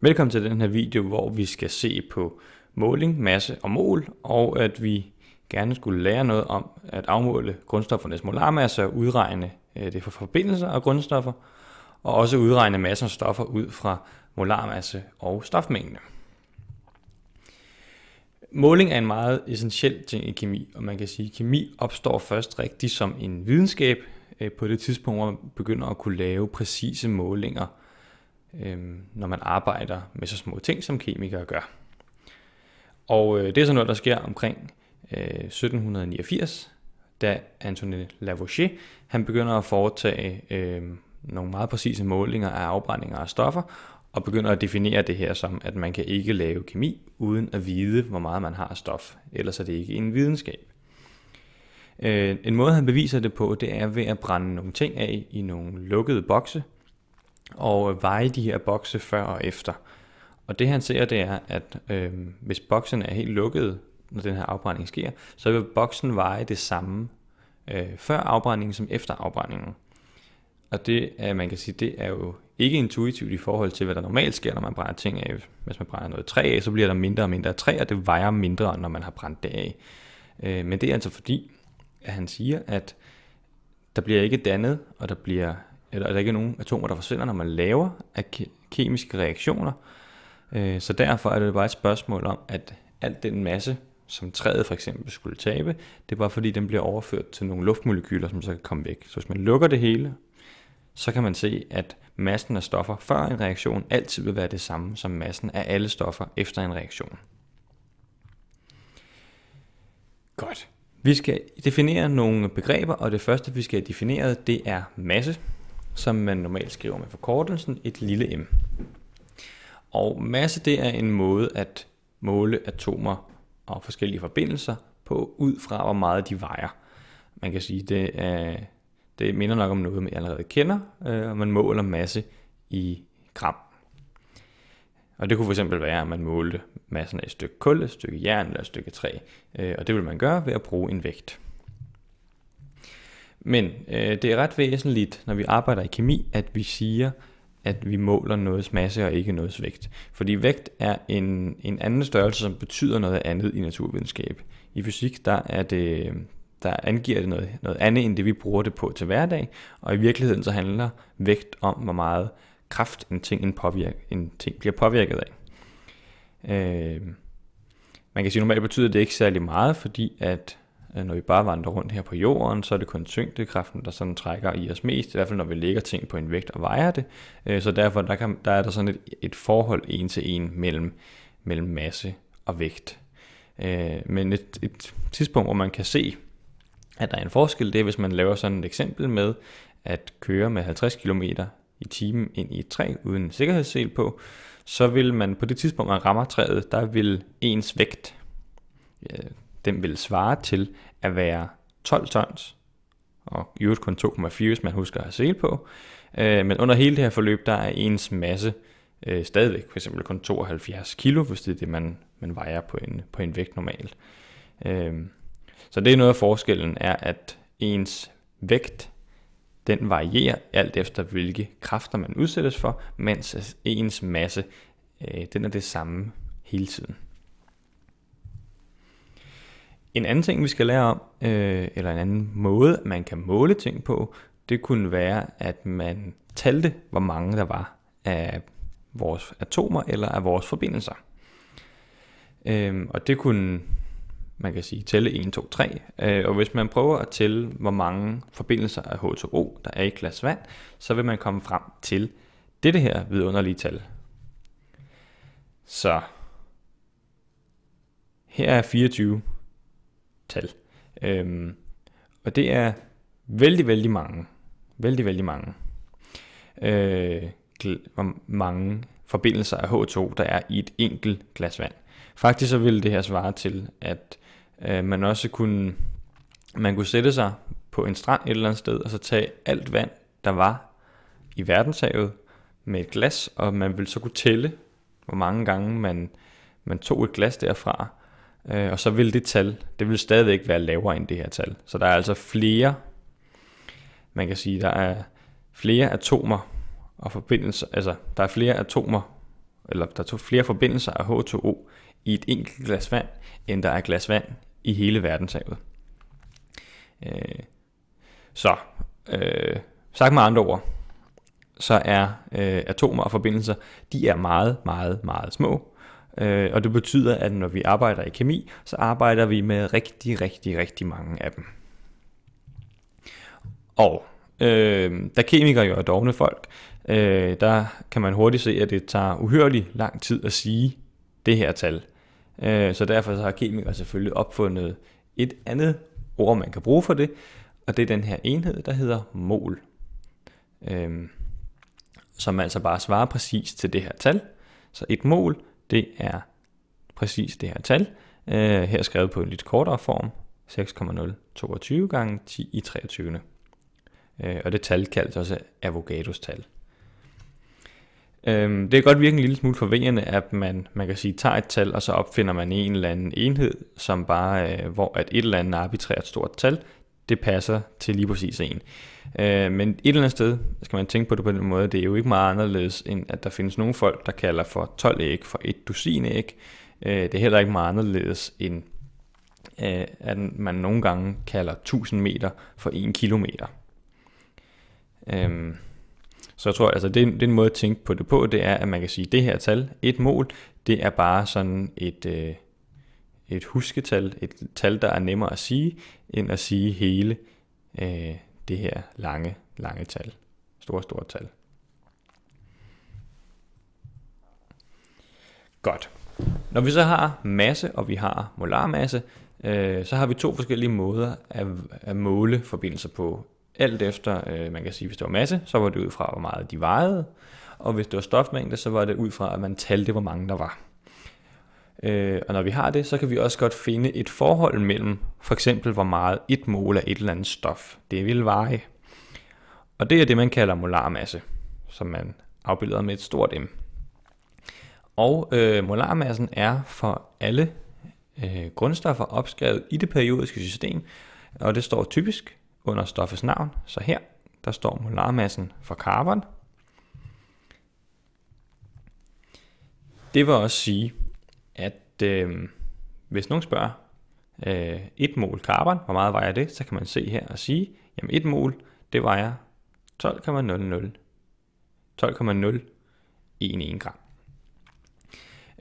Velkommen til den her video, hvor vi skal se på måling, masse og mol, og at vi gerne skulle lære noget om at afmåle grundstoffernes molarmasse og udregne øh, det for forbindelser og grundstoffer, og også udregne masser af stoffer ud fra molarmasse og stofmængde. Måling er en meget essentiel ting i kemi, og man kan sige, at kemi opstår først rigtigt som en videnskab øh, på det tidspunkt, hvor man begynder at kunne lave præcise målinger øh, når man arbejder med så små ting, som kemikere gør. Og øh, det er sådan noget, der sker omkring øh, 1789, da Antoine Lavoisier han begynder at foretage øh, nogle meget præcise målinger af afbrændinger af stoffer, og begynder at definere det her som, at man kan ikke lave kemi uden at vide, hvor meget man har af stof. Ellers er det ikke en videnskab. Øh, en måde, han beviser det på, det er ved at brænde nogle ting af i nogle lukkede bokse, og øh, veje de her bokse før og efter. Og det han ser, det er, at øh, hvis boksen er helt lukket, når den her afbrænding sker, så vil boksen veje det samme øh, før afbrændingen som efter afbrændingen. Og det er, man kan sige, det er jo ikke intuitivt i forhold til, hvad der normalt sker, når man brænder ting af. Hvis man brænder noget træ af, så bliver der mindre og mindre træ, og det vejer mindre, når man har brændt det af. Øh, men det er altså fordi, at han siger, at der bliver ikke dannet, og der bliver eller at der ikke er nogen atomer, der forsvinder, når man laver af kemiske reaktioner. Øh, så derfor er det bare et spørgsmål om, at alt den masse, som træet for eksempel skulle tabe, det er bare fordi, den bliver overført til nogle luftmolekyler, som så kan komme væk. Så hvis man lukker det hele, så kan man se, at massen af stoffer før en reaktion altid vil være det samme som massen af alle stoffer efter en reaktion. Godt. Vi skal definere nogle begreber, og det første, vi skal definere, det er masse som man normalt skriver med forkortelsen et lille m. Og masse det er en måde at måle atomer og forskellige forbindelser på ud fra, hvor meget de vejer. Man kan sige, det, er, det minder nok om noget, man allerede kender, øh, og man måler masse i gram. Og det kunne for eksempel være, at man målte massen af et stykke kul, et stykke jern eller et stykke træ. Øh, og det vil man gøre ved at bruge en vægt. Men øh, det er ret væsentligt, når vi arbejder i kemi, at vi siger, at vi måler noget masse og ikke noget vægt. Fordi vægt er en, en anden størrelse, som betyder noget andet i naturvidenskab. I fysik, der er det, der angiver det noget, noget andet, end det vi bruger det på til hverdag, og i virkeligheden så handler vægt om, hvor meget kraft en ting, en påvirk, en ting bliver påvirket af. Øh, man kan sige, at normalt betyder det ikke særlig meget, fordi at Øh, når vi bare vandrer rundt her på jorden, så er det kun tyngdekraften, der sådan trækker i os mest, i hvert fald når vi lægger ting på en vægt og vejer det. Øh, så derfor der kan, der er der sådan et, et forhold en til en mellem, mellem masse og vægt. Øh, men et, et tidspunkt, hvor man kan se, at der er en forskel, det er, hvis man laver sådan et eksempel med at køre med 50 km i timen ind i et træ uden sikkerhedssel på, så vil man på det tidspunkt, man rammer træet, der vil ens vægt, den vil svare til at være 12 tons, og i øvrigt kun 2,4, hvis man husker at have sel på. Øh, men under hele det her forløb, der er ens masse øh, stadigvæk f.eks. kun 72 kilo, hvis det er det, man, man vejer på en, på en vægt normalt. Øh, så det er noget af forskellen, er at ens vægt, den varierer alt efter, hvilke kræfter man udsættes for, mens ens masse, øh, den er det samme hele tiden. En anden ting, vi skal lære om, øh, eller en anden måde, man kan måle ting på, det kunne være, at man talte, hvor mange der var af vores atomer eller af vores forbindelser. Øh, og det kunne, man kan sige, tælle 1, 2, 3. Øh, og hvis man prøver at tælle, hvor mange forbindelser af H2O, der er i glas vand, så vil man komme frem til dette her vidunderlige tal. Så her er 24 tal. Øhm, og det er vældig, vældig mange. Vældig, vældig mange. Øh, hvor mange forbindelser af H2, der er i et enkelt glas vand. Faktisk så ville det her svare til, at øh, man også kunne, man kunne sætte sig på en strand et eller andet sted, og så tage alt vand, der var i verdenshavet, med et glas, og man ville så kunne tælle, hvor mange gange man, man tog et glas derfra, Øh, og så vil det tal, det vil stadigvæk være lavere end det her tal. Så der er altså flere, man kan sige, der er flere atomer og forbindelser, altså der er flere atomer, eller der er flere forbindelser af H2O i et enkelt glas vand, end der er glas vand i hele verdenshavet. Øh, så, øh, sagt med andre ord, så er øh, atomer og forbindelser, de er meget, meget, meget små, Øh, og det betyder, at når vi arbejder i kemi, så arbejder vi med rigtig, rigtig, rigtig mange af dem. Og øh, da kemikere jo er dogne folk, øh, der kan man hurtigt se, at det tager uhørlig lang tid at sige det her tal. Øh, så derfor så har kemikere selvfølgelig opfundet et andet ord, man kan bruge for det, og det er den her enhed, der hedder mol. Øh, som altså bare svarer præcis til det her tal. Så et mol det er præcis det her tal, øh, her skrevet på en lidt kortere form, 6,022 gange 10 i 23. Øh, og det tal kaldes også Avogados tal. Øh, det kan godt virke en lille smule forvirrende, at man, man kan sige, tager et tal, og så opfinder man en eller anden enhed, som bare, øh, hvor at et eller andet arbitrært stort tal det passer til lige præcis en. Øh, men et eller andet sted skal man tænke på det på den måde, det er jo ikke meget anderledes, end at der findes nogle folk, der kalder for 12 æg for et dusin æg. Øh, det er heller ikke meget anderledes, end øh, at man nogle gange kalder 1000 meter for 1 kilometer. Øh, så jeg tror, altså det, den måde at tænke på det på, det er, at man kan sige, at det her tal, et mål, det er bare sådan et... Øh, et husketal, et tal, der er nemmere at sige, end at sige hele øh, det her lange, lange tal. Store, store tal. Godt. Når vi så har masse, og vi har molarmasse, øh, så har vi to forskellige måder at, at måle forbindelser på. Alt efter, øh, man kan sige, hvis det var masse, så var det ud fra, hvor meget de vejede, og hvis det var stofmængde, så var det ud fra, at man talte, hvor mange der var. Øh, og når vi har det, så kan vi også godt finde et forhold mellem for eksempel hvor meget et mol af et eller andet stof det vil veje. Og det er det, man kalder molarmasse, som man afbilder med et stort M. Og øh, molarmassen er for alle øh, grundstoffer opskrevet i det periodiske system, og det står typisk under stoffets navn. Så her, der står molarmassen for karbon. Det vil også sige, øh, hvis nogen spørger, øh, et mol carbon, hvor meget vejer det, så kan man se her og sige, jamen et mol, det vejer 12,00 12,011 gram.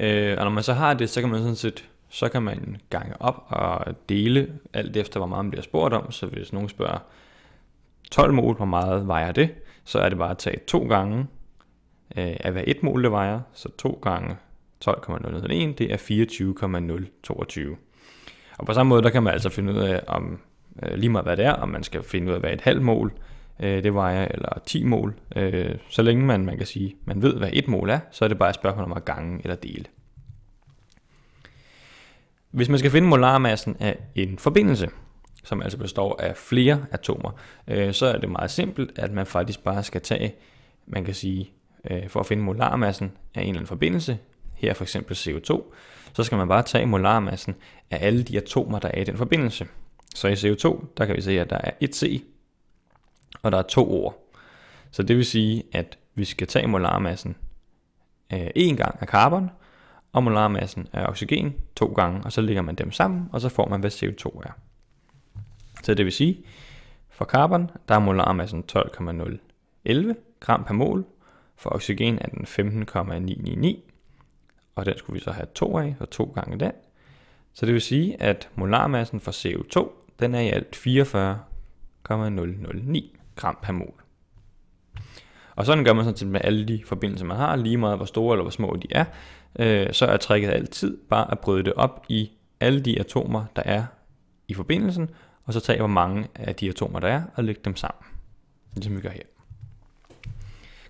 Øh, og når man så har det, så kan man sådan set så kan man gange op og dele alt efter, hvor meget man bliver spurgt om. Så hvis nogen spørger 12 mol, hvor meget vejer det, så er det bare at tage to gange øh, af hver et mol, det vejer. Så to gange 12,001, det er 24,022. Og på samme måde, der kan man altså finde ud af, om øh, lige meget hvad det er, om man skal finde ud af, hvad et halvt mål øh, det vejer, eller 10 mål. Øh, så længe man, man kan sige, man ved, hvad et mål er, så er det bare et spørgsmål om at gange eller dele. Hvis man skal finde molarmassen af en forbindelse, som altså består af flere atomer, øh, så er det meget simpelt, at man faktisk bare skal tage, man kan sige, øh, for at finde molarmassen af en eller anden forbindelse, her for eksempel CO2, så skal man bare tage molarmassen af alle de atomer, der er i den forbindelse. Så i CO2, der kan vi se, at der er et C, og der er to O'er. Så det vil sige, at vi skal tage molarmassen øh, en gang af carbon, og molarmassen af oxygen to gange, og så lægger man dem sammen, og så får man, hvad CO2 er. Så det vil sige, for carbon, der er molarmassen 12,011 gram per mol, for oxygen er den 15,999, og den skulle vi så have 2 af, og 2 gange den. Så det vil sige, at molarmassen for CO2, den er i alt 44,009 gram per mol. Og sådan gør man sådan set med alle de forbindelser, man har, lige meget hvor store eller hvor små de er, øh, så er tricket altid bare at bryde det op i alle de atomer, der er i forbindelsen, og så tage, hvor mange af de atomer, der er, og lægge dem sammen, ligesom vi gør her.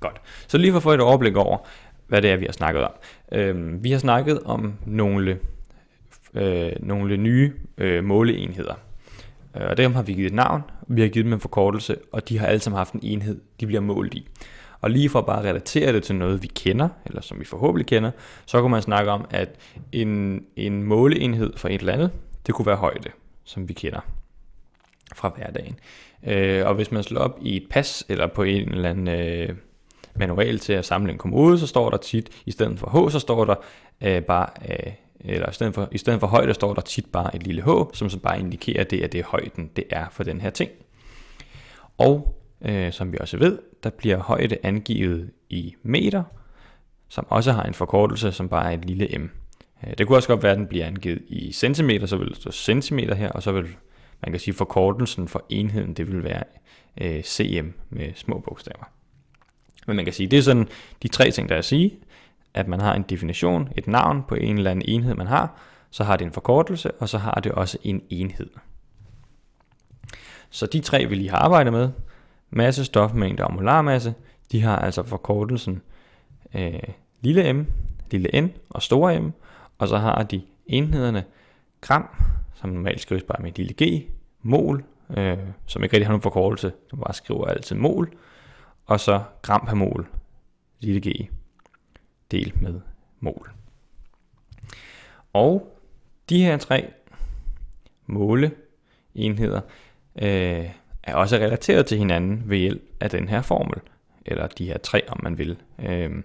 Godt, så lige for at få et overblik over, hvad det er, vi har snakket om. Øh, vi har snakket om nogle, øh, nogle nye øh, måleenheder. Øh, og dem har vi givet et navn, vi har givet dem en forkortelse, og de har alle sammen haft en enhed, de bliver målt i. Og lige for at bare relatere det til noget, vi kender, eller som vi forhåbentlig kender, så kunne man snakke om, at en, en måleenhed for et eller andet, det kunne være højde, som vi kender fra hverdagen. Øh, og hvis man slår op i et pas, eller på en eller anden øh, manual til at samle en kommode, så står der tit, i stedet for H, så står der øh, bare, øh, eller i stedet, for, i stedet for højde, står der tit bare et lille H, som så bare indikerer, at det er det højden, det er for den her ting. Og øh, som vi også ved, der bliver højde angivet i meter, som også har en forkortelse, som bare er et lille m. Øh, det kunne også godt være, at den bliver angivet i centimeter, så vil det stå centimeter her, og så vil man kan sige forkortelsen for enheden, det vil være øh, cm med små bogstaver. Men man kan sige, det er sådan de tre ting, der er at sige, at man har en definition, et navn på en eller anden enhed, man har, så har det en forkortelse, og så har det også en enhed. Så de tre, vi lige har arbejdet med, masse, stofmængde og molarmasse, de har altså forkortelsen øh, lille m, lille n og store m, og så har de enhederne gram, som normalt skrives bare med lille g, mol, øh, som ikke rigtig har nogen forkortelse, som bare skriver altid mol, og så gram per mol, lille g, del med mol. Og de her tre måleenheder øh, er også relateret til hinanden ved hjælp af den her formel, eller de her tre, om man vil. Øh,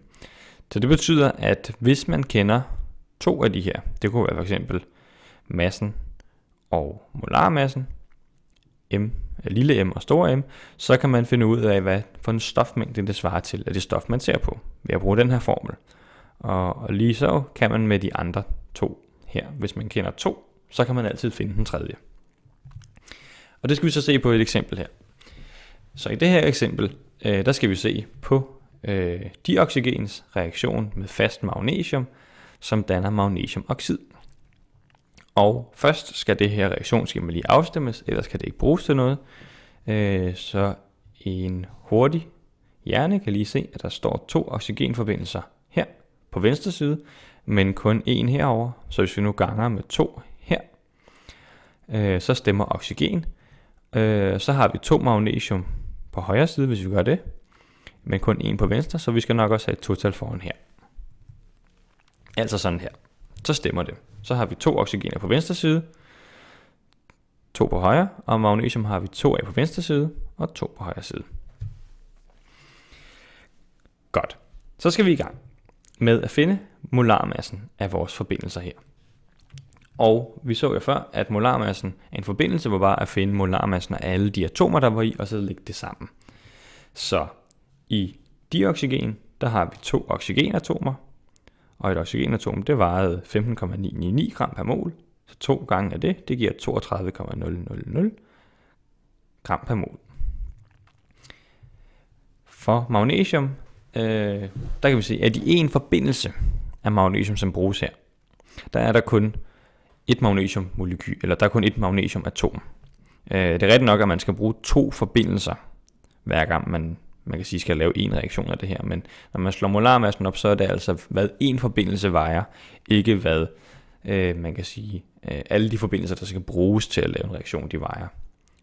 så det betyder, at hvis man kender to af de her, det kunne være for eksempel massen og molarmassen, m Øh, lille m og store m, så kan man finde ud af, hvad for en stofmængde det svarer til af det stof, man ser på, ved at bruge den her formel. Og, og lige så kan man med de andre to her. Hvis man kender to, så kan man altid finde den tredje. Og det skal vi så se på et eksempel her. Så i det her eksempel, øh, der skal vi se på øh, dioxygens reaktion med fast magnesium, som danner magnesiumoxid. Og først skal det her reaktionsskema lige afstemmes, ellers kan det ikke bruges til noget. Øh, så en hurtig hjerne kan lige se, at der står to oxygenforbindelser her på venstre side, men kun en herover. Så hvis vi nu ganger med to her, øh, så stemmer oxygen. Øh, så har vi to magnesium på højre side, hvis vi gør det, men kun en på venstre, så vi skal nok også have et total foran her. Altså sådan her så stemmer det. Så har vi to oxygener på venstre side, to på højre, og magnesium har vi to af på venstre side og to på højre side. Godt. Så skal vi i gang med at finde molarmassen af vores forbindelser her. Og vi så jo før, at molarmassen af en forbindelse var bare at finde molarmassen af alle de atomer, der var i, og så lægge det sammen. Så i dioxygen, der har vi to oxygenatomer, og et oxygenatom, det vejede 15,999 gram per mol, så to gange af det, det giver 32,000 gram per mol. For magnesium, øh, der kan vi se, at i en forbindelse af magnesium, som bruges her, der er der kun et magnesiummolekyl, eller der er kun et magnesiumatom. Øh, det er rigtigt nok, at man skal bruge to forbindelser, hver gang man man kan sige, skal lave en reaktion af det her, men når man slår molarmassen op, så er det altså, hvad en forbindelse vejer, ikke hvad øh, man kan sige, øh, alle de forbindelser, der skal bruges til at lave en reaktion, de vejer.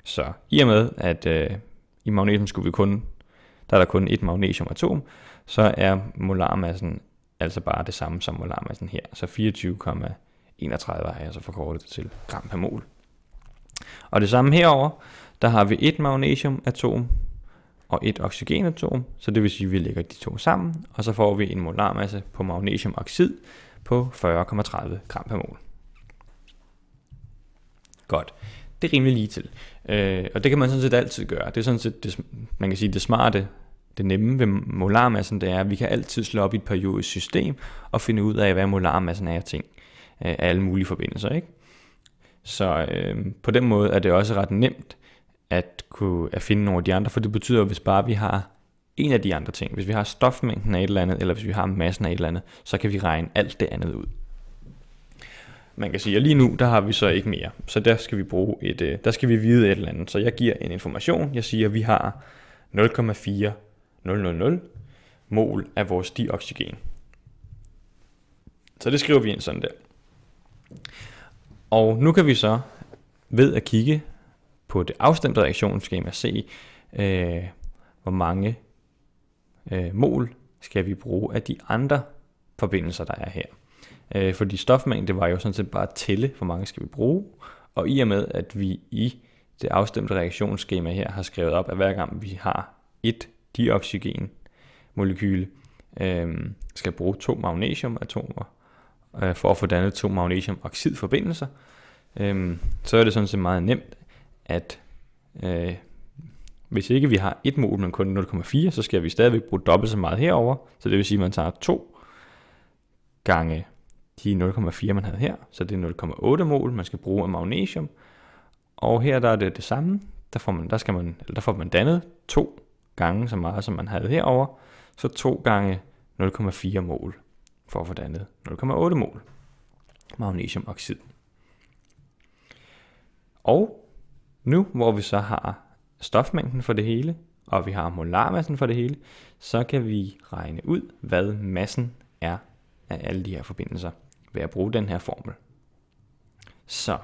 Så i og med, at øh, i magnesium skulle vi kun, der er der kun et magnesiumatom, så er molarmassen altså bare det samme som molarmassen her. Så 24,31 har jeg så forkortet det til gram per mol. Og det samme herover, der har vi et magnesiumatom, og et oxygenatom, så det vil sige, at vi lægger de to sammen, og så får vi en molarmasse på magnesiumoxid på 40,30 gram per mol. Godt. Det er rimelig lige til. Øh, og det kan man sådan set altid gøre. Det er sådan set, det, man kan sige, det smarte, det nemme ved molarmassen, det er, at vi kan altid slå op i et periodisk system og finde ud af, hvad molarmassen er af ting. Øh, af alle mulige forbindelser, ikke? Så øh, på den måde er det også ret nemt at, kunne, at finde nogle af de andre, for det betyder, at hvis bare vi har en af de andre ting, hvis vi har stofmængden af et eller andet, eller hvis vi har massen af et eller andet, så kan vi regne alt det andet ud. Man kan sige, at lige nu, der har vi så ikke mere, så der skal vi bruge et, øh, der skal vi vide et eller andet. Så jeg giver en information, jeg siger, at vi har 0,4000 mol af vores dioxygen. Så det skriver vi ind sådan der. Og nu kan vi så ved at kigge på det afstemte reaktionsskema se, øh, hvor mange øh, mol skal vi bruge af de andre forbindelser, der er her. Øh, fordi stofmængde var jo sådan set bare at tælle, hvor mange skal vi bruge, og i og med, at vi i det afstemte reaktionsskema her har skrevet op, at hver gang vi har et dioxygen molekyle, øh, skal bruge to magnesiumatomer øh, for at få dannet to magnesiumoxidforbindelser, øh, så er det sådan set meget nemt, at øh, hvis ikke vi har et mål, men kun 0,4, så skal vi stadigvæk bruge dobbelt så meget herover. Så det vil sige, at man tager 2 gange de 0,4, man havde her. Så det er 0,8 mål, man skal bruge af magnesium. Og her der er det det samme. Der får man, der skal man, eller der får man dannet 2 gange så meget, som man havde herover. Så 2 gange 0,4 mål for at få dannet 0,8 mål magnesiumoxid. Og nu, hvor vi så har stofmængden for det hele, og vi har molarmassen for det hele, så kan vi regne ud, hvad massen er af alle de her forbindelser, ved at bruge den her formel. Så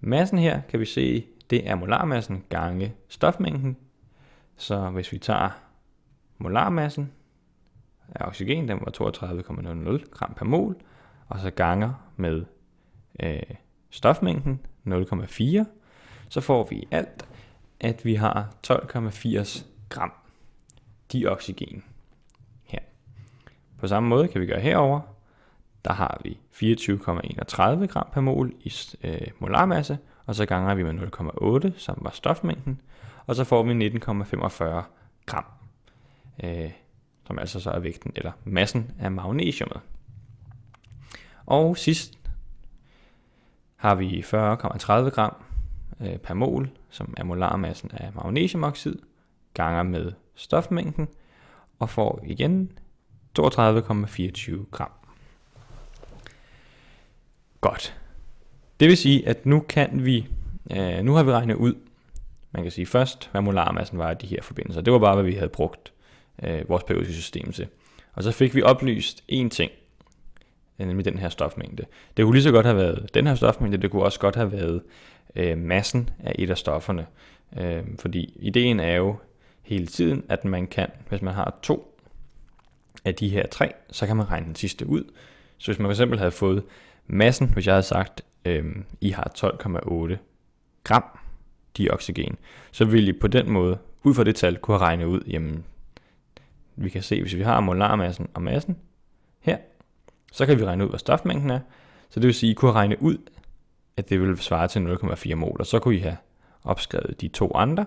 massen her kan vi se, det er molarmassen gange stofmængden. Så hvis vi tager molarmassen af oxygen, den var 32,00 gram per mol, og så ganger med øh, stofmængden 0,4, så får vi alt, at vi har 12,80 gram dioxygen her. På samme måde kan vi gøre herover. Der har vi 24,31 gram per mol i øh, molarmasse, og så ganger vi med 0,8, som var stofmængden, og så får vi 19,45 gram, øh, som altså så er vægten eller massen af magnesiumet. Og sidst har vi 40,30 gram øh, per mol, som er molarmassen af magnesiumoxid, ganger med stofmængden, og får igen 32,24 gram. Godt. Det vil sige, at nu kan vi, øh, nu har vi regnet ud, man kan sige først, hvad molarmassen var af de her forbindelser. Det var bare, hvad vi havde brugt øh, vores periodiske system til. Og så fik vi oplyst én ting, nemlig den her stofmængde. Det kunne lige så godt have været den her stofmængde, det kunne også godt have været øh, massen af et af stofferne. Øh, fordi ideen er jo hele tiden, at man kan, hvis man har to af de her tre, så kan man regne den sidste ud. Så hvis man fx havde fået massen, hvis jeg havde sagt, øh, I har 12,8 gram dioxygen, så ville I på den måde, ud fra det tal, kunne have regnet ud, jamen, vi kan se, hvis vi har molarmassen og massen her, så kan vi regne ud, hvad stofmængden er. Så det vil sige, at I kunne regne ud, at det ville svare til 0,4 mol, og så kunne I have opskrevet de to andre,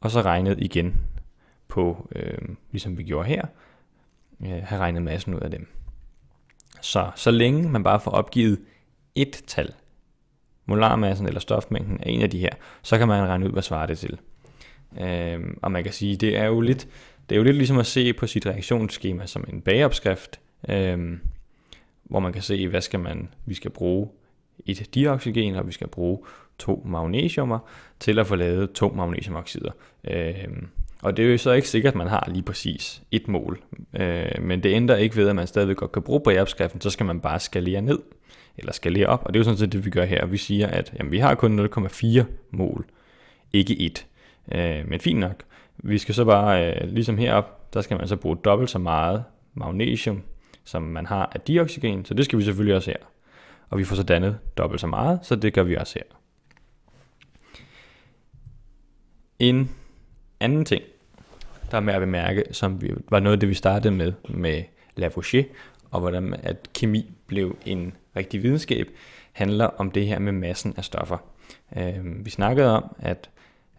og så regnet igen på, øh, ligesom vi gjorde her, øh, have regnet massen ud af dem. Så så længe man bare får opgivet et tal, molarmassen eller stofmængden er en af de her, så kan man regne ud, hvad svarer det til. Øh, og man kan sige, det er jo lidt, det er jo lidt ligesom at se på sit reaktionsskema som en bageopskrift. Øh, hvor man kan se, hvad skal man, vi skal bruge et dioxygen, og vi skal bruge to magnesiumer til at få lavet to magnesiumoxider. Øh, og det er jo så ikke sikkert, at man har lige præcis et mål. Øh, men det ændrer ikke ved, at man stadigvæk godt kan bruge bræopskriften, så skal man bare skalere ned, eller skalere op. Og det er jo sådan set det, vi gør her. Vi siger, at jamen, vi har kun 0,4 mål, ikke et. Øh, men fint nok. Vi skal så bare, øh, ligesom herop, der skal man så bruge dobbelt så meget magnesium som man har af dioxygen, så det skal vi selvfølgelig også her. Og vi får så dannet dobbelt så meget, så det gør vi også her. En anden ting, der er med at bemærke, som vi, var noget af det, vi startede med, med Lavoisier, og hvordan at kemi blev en rigtig videnskab, handler om det her med massen af stoffer. Øh, vi snakkede om, at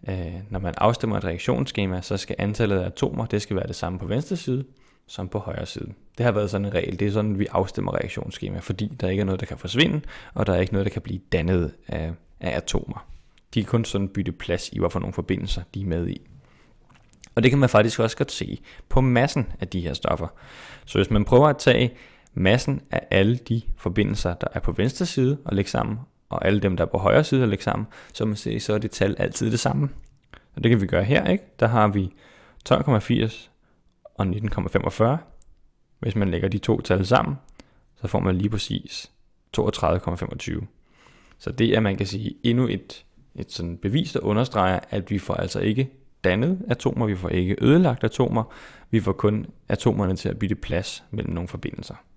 øh, når man afstemmer et reaktionsskema, så skal antallet af atomer, det skal være det samme på venstre side, som på højre side. Det har været sådan en regel. Det er sådan, vi afstemmer reaktionsskema, fordi der ikke er noget, der kan forsvinde, og der er ikke noget, der kan blive dannet af, af atomer. De kan kun sådan bytte plads i, hvorfor nogle forbindelser de er med i. Og det kan man faktisk også godt se på massen af de her stoffer. Så hvis man prøver at tage massen af alle de forbindelser, der er på venstre side og lægge sammen, og alle dem, der er på højre side og lægge sammen, så man ser, så er det tal altid det samme. Og det kan vi gøre her, ikke? Der har vi 12,80 og 19,45. Hvis man lægger de to tal sammen, så får man lige præcis 32,25. Så det er, man kan sige, endnu et, et sådan bevis, der understreger, at vi får altså ikke dannet atomer, vi får ikke ødelagt atomer, vi får kun atomerne til at bytte plads mellem nogle forbindelser.